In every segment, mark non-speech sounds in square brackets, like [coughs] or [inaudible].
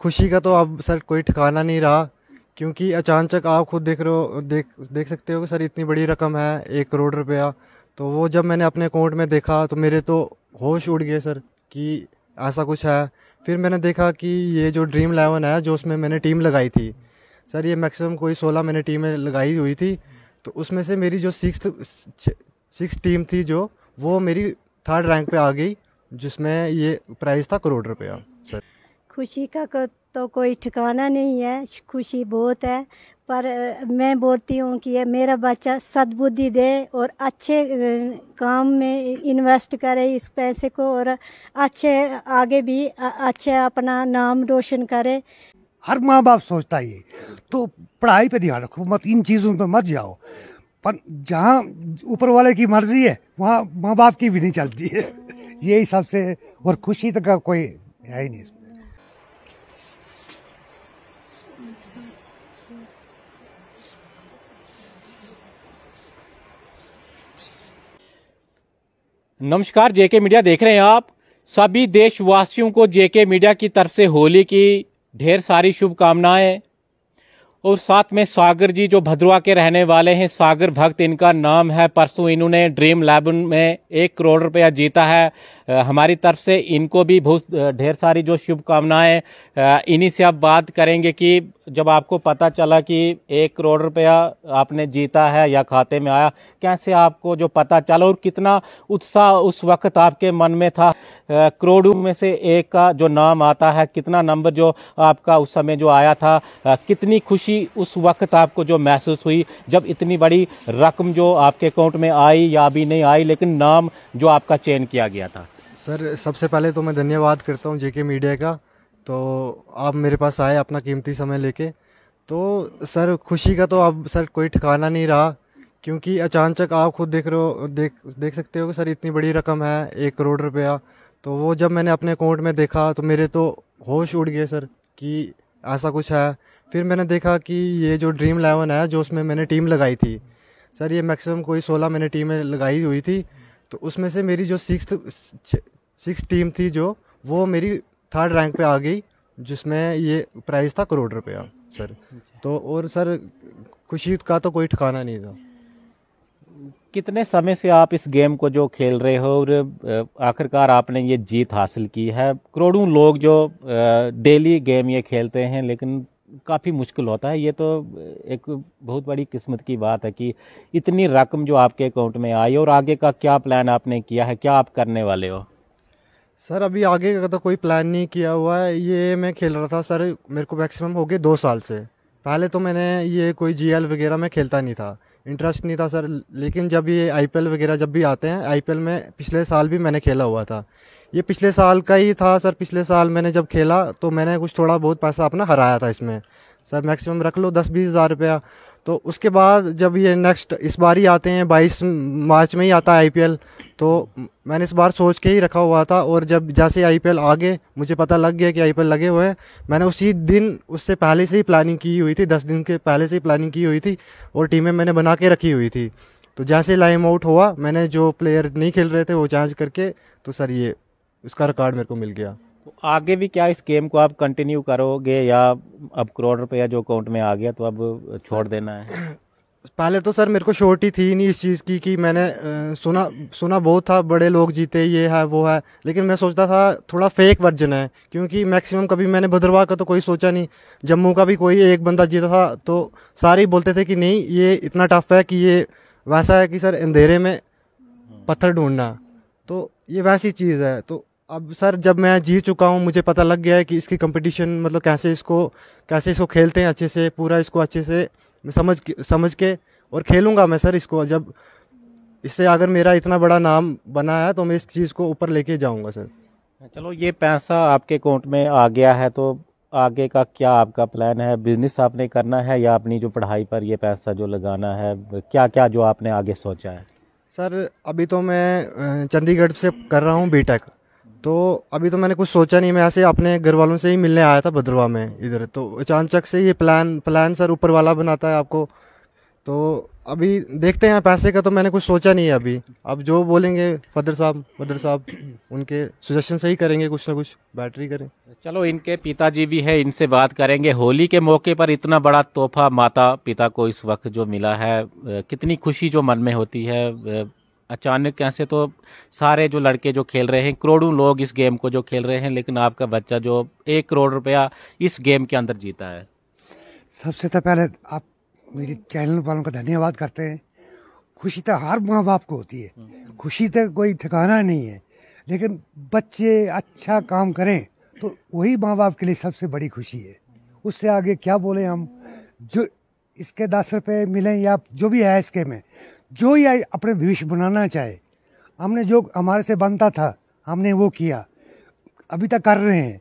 खुशी का तो अब सर कोई ठिकाना नहीं रहा क्योंकि अचानक आप खुद देख रहे हो देख देख सकते हो कि सर इतनी बड़ी रकम है एक करोड़ रुपया तो वो जब मैंने अपने अकाउंट में देखा तो मेरे तो होश उड़ गए सर कि ऐसा कुछ है फिर मैंने देखा कि ये जो ड्रीम इलेवन है जो उसमें मैंने टीम लगाई थी सर ये मैक्सिमम कोई सोलह मैंने टीमें लगाई हुई थी तो उसमें से मेरी जो सिक्स सिक्स टीम थी जो वो मेरी थर्ड रैंक पे आ गई जिसमें ये प्राइस था करोड़ रुपया सर खुशी का को तो कोई ठिकाना नहीं है खुशी बहुत है पर मैं बोलती हूँ कि ये मेरा बच्चा सदबुद्धि दे और अच्छे काम में इन्वेस्ट करे इस पैसे को और अच्छे आगे भी अच्छे अपना नाम रोशन करे हर माँ बाप सोचता है तो पढ़ाई पे ध्यान रखो मत इन चीज़ों पे मत जाओ पर जहाँ ऊपर वाले की मर्जी है वहाँ माँ बाप की भी नहीं चलती है यही सबसे और खुशी तक तो का कोई है ही नहीं इसमें नमस्कार जेके मीडिया देख रहे हैं आप सभी देशवासियों को जेके मीडिया की तरफ से होली की ढेर सारी शुभकामनाएं और साथ में सागर जी जो भद्रवा के रहने वाले हैं सागर भक्त इनका नाम है परसों इन्होंने ड्रीम इलेवन में एक करोड़ रुपया जीता है हमारी तरफ से इनको भी बहुत ढेर सारी जो शुभकामनाएं इन्हीं से आप बात करेंगे कि जब आपको पता चला कि एक करोड़ रुपया आपने जीता है या खाते में आया कैसे आपको जो पता चला और कितना उत्साह उस वक्त आपके मन में था करोड़ों में से एक का जो नाम आता है कितना नंबर जो आपका उस समय जो आया था कितनी खुशी उस वक्त आपको जो महसूस हुई जब इतनी बड़ी रकम जो आपके अकाउंट में आई या अभी नहीं आई लेकिन नाम जो आपका चेंज किया गया था सर सबसे पहले तो मैं धन्यवाद करता हूँ जेके मीडिया का तो आप मेरे पास आए अपना कीमती समय लेके तो सर खुशी का तो अब सर कोई ठिकाना नहीं रहा क्योंकि अचानक आप खुद देख रहे हो देख देख सकते हो कि सर इतनी बड़ी रकम है एक करोड़ रुपया तो वो जब मैंने अपने अकाउंट में देखा तो मेरे तो होश उड़ गए सर कि ऐसा कुछ है फिर मैंने देखा कि ये जो ड्रीम इलेवन है जो उसमें मैंने टीम लगाई थी सर ये मैक्सिमम कोई सोलह मैंने टीमें लगाई हुई थी तो उसमें से मेरी जो सिक्स सिक्स टीम थी जो वो मेरी थर्ड रैंक पे आ गई जिसमें ये प्राइस था करोड़ रुपया सर अच्छा। तो और सर खुशी का तो कोई ठिकाना नहीं था कितने समय से आप इस गेम को जो खेल रहे हो और आखिरकार आपने ये जीत हासिल की है करोड़ों लोग जो डेली गेम ये खेलते हैं लेकिन काफ़ी मुश्किल होता है ये तो एक बहुत बड़ी किस्मत की बात है कि इतनी रकम जो आपके अकाउंट में आई और आगे का क्या प्लान आपने किया है क्या आप करने वाले हो सर अभी आगे का तो कोई प्लान नहीं किया हुआ है ये मैं खेल रहा था सर मेरे को मैक्सिमम हो गए दो साल से पहले तो मैंने ये कोई जीएल वगैरह में खेलता नहीं था इंटरेस्ट नहीं था सर लेकिन जब ये आई वगैरह जब भी आते हैं आई में पिछले साल भी मैंने खेला हुआ था ये पिछले साल का ही था सर पिछले साल मैंने जब खेला तो मैंने कुछ थोड़ा बहुत पैसा अपना हराया था इसमें सर मैक्सिमम रख लो दस बीस हज़ार रुपया तो उसके बाद जब ये नेक्स्ट इस बार ही आते हैं बाईस मार्च में ही आता है आईपीएल तो मैंने इस बार सोच के ही रखा हुआ था और जब जैसे आईपीएल आगे मुझे पता लग गया कि आईपीएल लगे हुए हैं मैंने उसी दिन उससे पहले से ही प्लानिंग की हुई थी दस दिन के पहले से ही प्लानिंग की हुई थी और टीमें मैंने बना के रखी हुई थी तो जैसे लाइम आउट हुआ मैंने जो प्लेयर नहीं खेल रहे थे वो चार्ज करके तो सर ये उसका रिकॉर्ड मेरे को मिल गया आगे भी क्या इस गेम को आप कंटिन्यू करोगे या अब करोड़ रुपया जो अकाउंट में आ गया तो अब छोड़ देना है [coughs] पहले तो सर मेरे को शॉर्टी थी नहीं इस चीज़ की कि मैंने सुना सुना बहुत था बड़े लोग जीते ये है वो है लेकिन मैं सोचता था थोड़ा फेक वर्जन है क्योंकि मैक्सिमम कभी मैंने भद्रवाह का तो कोई सोचा नहीं जम्मू का भी कोई एक बंदा जीता था तो सारे ही बोलते थे कि नहीं ये इतना टफ है कि ये वैसा है कि सर अंधेरे में पत्थर ढूंढना तो ये वैसी चीज़ है तो अब सर जब मैं जीत चुका हूँ मुझे पता लग गया है कि इसकी कंपटीशन मतलब कैसे इसको कैसे इसको खेलते हैं अच्छे से पूरा इसको अच्छे से समझ समझ के और खेलूँगा मैं सर इसको जब इससे अगर मेरा इतना बड़ा नाम बना है तो मैं इस चीज़ को ऊपर लेके जाऊँगा सर चलो ये पैसा आपके अकाउंट में आ गया है तो आगे का क्या आपका प्लान है बिजनेस आपने करना है या अपनी जो पढ़ाई पर ये पैसा जो लगाना है क्या क्या जो आपने आगे सोचा है सर अभी तो मैं चंडीगढ़ से कर रहा हूँ बीटेक तो अभी तो मैंने कुछ सोचा नहीं मैं ऐसे अपने घर वालों से ही मिलने आया था भद्रवा में इधर तो अचानक से ये प्लान प्लान सर ऊपर वाला बनाता है आपको तो अभी देखते हैं पैसे का तो मैंने कुछ सोचा नहीं है अभी अब जो बोलेंगे फदर साहब फदर साहब उनके सुजेशन से ही करेंगे कुछ ना कुछ बैटरी करें चलो इनके पिताजी भी है इनसे बात करेंगे होली के मौके पर इतना बड़ा तोहफा माता पिता को इस वक्त जो मिला है कितनी खुशी जो मन में होती है अचानक कैसे तो सारे जो लड़के जो खेल रहे हैं करोड़ों लोग इस गेम को जो खेल रहे हैं लेकिन आपका बच्चा जो एक करोड़ रुपया इस गेम के अंदर जीता है सबसे तो पहले आप मेरे चैनल वालों का धन्यवाद करते हैं खुशी तो हर माँ बाप को होती है खुशी तो कोई ठिकाना नहीं है लेकिन बच्चे अच्छा काम करें तो वही माँ बाप के लिए सबसे बड़ी खुशी है उससे आगे क्या बोले हम जो इसके दस रुपये मिलें या जो भी है इसके में जो ही अपने भविष्य बनाना चाहे हमने जो हमारे से बनता था हमने वो किया अभी तक कर रहे हैं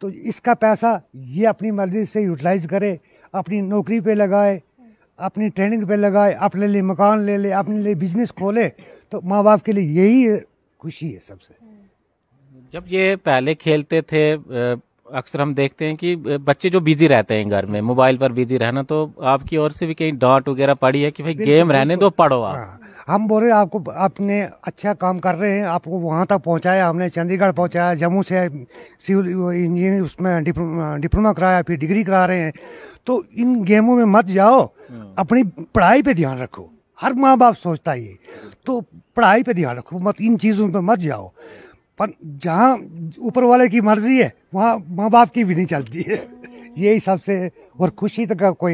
तो इसका पैसा ये अपनी मर्ज़ी से यूटिलाइज करे अपनी नौकरी पे लगाए अपनी ट्रेनिंग पे लगाए अपने लिए मकान ले ले अपने लिए बिजनेस खोले तो माँ बाप के लिए यही खुशी है सबसे जब ये पहले खेलते थे अक्सर हम देखते हैं कि बच्चे जो बिजी रहते हैं घर में मोबाइल पर बिजी रहना तो आपकी ओर से भी कहीं डांट वगैरह पड़ी है कि भाई गेम रहने दो पढ़ो आप हाँ, हम हैं आपको आपने अच्छा काम कर रहे हैं आपको वहाँ तक पहुँचाया हमने चंडीगढ़ पहुँचाया जम्मू से सिविल इंजीनियर उसमें डिप्लोमा कराया फिर डिग्री करा रहे हैं तो इन गेमों में मत जाओ हम्म। अपनी पढ़ाई पे ध्यान रखो हर माँ बाप सोचता है तो पढ़ाई पे ध्यान रखो मत इन चीज़ों पे मत जाओ पर जहाँ ऊपर वाले की मर्जी है वहाँ माँ बाप की भी नहीं चलती है यही सबसे और खुशी तक तो का कोई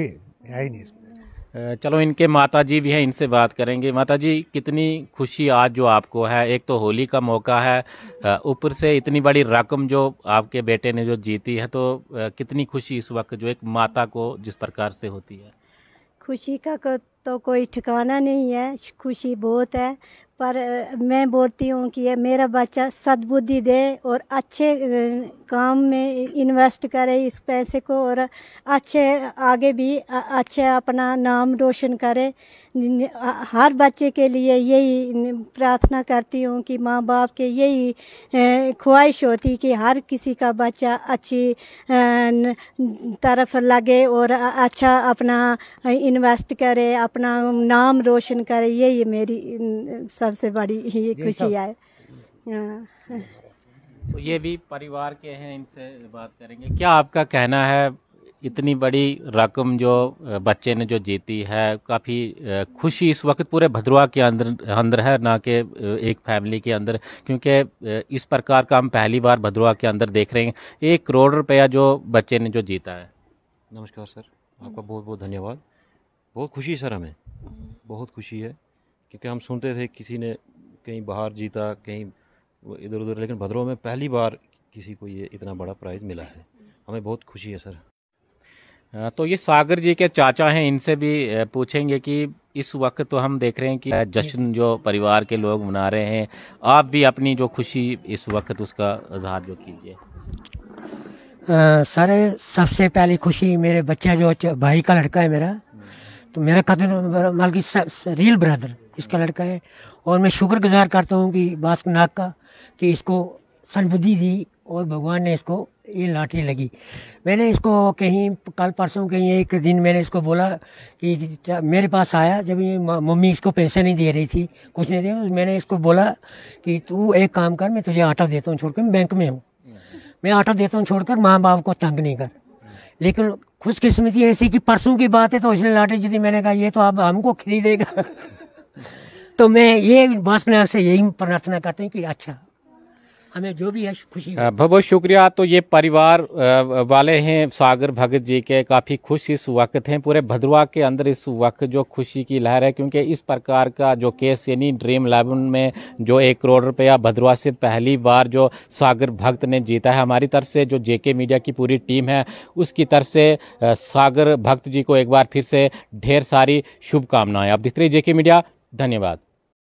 है ही नहीं इसमें चलो इनके माता जी भी हैं इनसे बात करेंगे माता जी कितनी खुशी आज जो आपको है एक तो होली का मौका है ऊपर से इतनी बड़ी रकम जो आपके बेटे ने जो जीती है तो कितनी खुशी इस वक्त जो एक माता को जिस प्रकार से होती है खुशी का तो कोई ठिकाना नहीं है खुशी बहुत है पर मैं बोलती हूँ कि ये मेरा बच्चा सद्बुद्धि दे और अच्छे काम में इन्वेस्ट करे इस पैसे को और अच्छे आगे भी अच्छे अपना नाम रोशन करे हर बच्चे के लिए यही प्रार्थना करती हूँ कि माँ बाप के यही ख्वाहिश होती कि हर किसी का बच्चा अच्छी तरफ लगे और अच्छा अपना इन्वेस्ट करे अपना नाम रोशन करे यही मेरी सब सबसे बड़ी ही खुशी है हाँ। तो ये भी परिवार के हैं इनसे बात करेंगे क्या आपका कहना है इतनी बड़ी रकम जो बच्चे ने जो जीती है काफ़ी खुशी इस वक्त पूरे भद्रवा के अंदर अंदर है ना कि एक फैमिली के अंदर क्योंकि इस प्रकार का हम पहली बार भद्रवा के अंदर देख रहे हैं एक करोड़ रुपया जो बच्चे ने जो जीता है नमस्कार सर आपका बहुत बहुत धन्यवाद बहुत खुशी सर हमें बहुत खुशी है क्योंकि हम सुनते थे किसी ने कहीं बाहर जीता कहीं इधर उधर लेकिन भद्रो में पहली बार किसी को ये इतना बड़ा प्राइज़ मिला है हमें बहुत खुशी है सर तो ये सागर जी के चाचा हैं इनसे भी पूछेंगे कि इस वक्त तो हम देख रहे हैं कि जश्न जो परिवार के लोग मना रहे हैं आप भी अपनी जो खुशी इस वक्त उसका इजहार जो कीजिए सर सबसे पहली खुशी मेरे बच्चा जो भाई का लड़का है मेरा तो मेरा कदर मतलब रियल ब्रदर इसका लड़का है और मैं शुक्र गुजार करता हूँ कि बास्क नाग का कि इसको सनबुद्धि दी और भगवान ने इसको ये लाठी लगी मैंने इसको कहीं कल परसों कहीं एक दिन मैंने इसको बोला कि मेरे पास आया जब ये मम्मी इसको पैसे नहीं दे रही थी कुछ नहीं दे मैंने इसको बोला कि तू एक काम कर मैं तुझे आटा देता हूँ छोड़कर मैं बैंक में हूँ मैं आटा देता हूँ छोड़कर माँ बाप को तंग नहीं कर लेकिन खुशकिस्मती ऐसी कि परसों की बात है तो उसने लाठी जी मैंने कहा ये तो अब हमको खरीदेगा तो मैं ये बस में आपसे यही प्रार्थना करते हैं कि अच्छा हमें जो भी है खुशी बहुत बहुत शुक्रिया तो ये परिवार वाले हैं सागर भगत जी के काफ़ी खुश इस वक्त हैं पूरे भद्रवा के अंदर इस वक्त जो खुशी की लहर है क्योंकि इस प्रकार का जो केस यानी ड्रीम इलेवन में जो एक करोड़ रुपया भद्रवा से पहली बार जो सागर भक्त ने जीता है हमारी तरफ से जो जेके मीडिया की पूरी टीम है उसकी तरफ से सागर भक्त जी को एक बार फिर से ढेर सारी शुभकामनाएं आप दिख रही जेके मीडिया धन्यवाद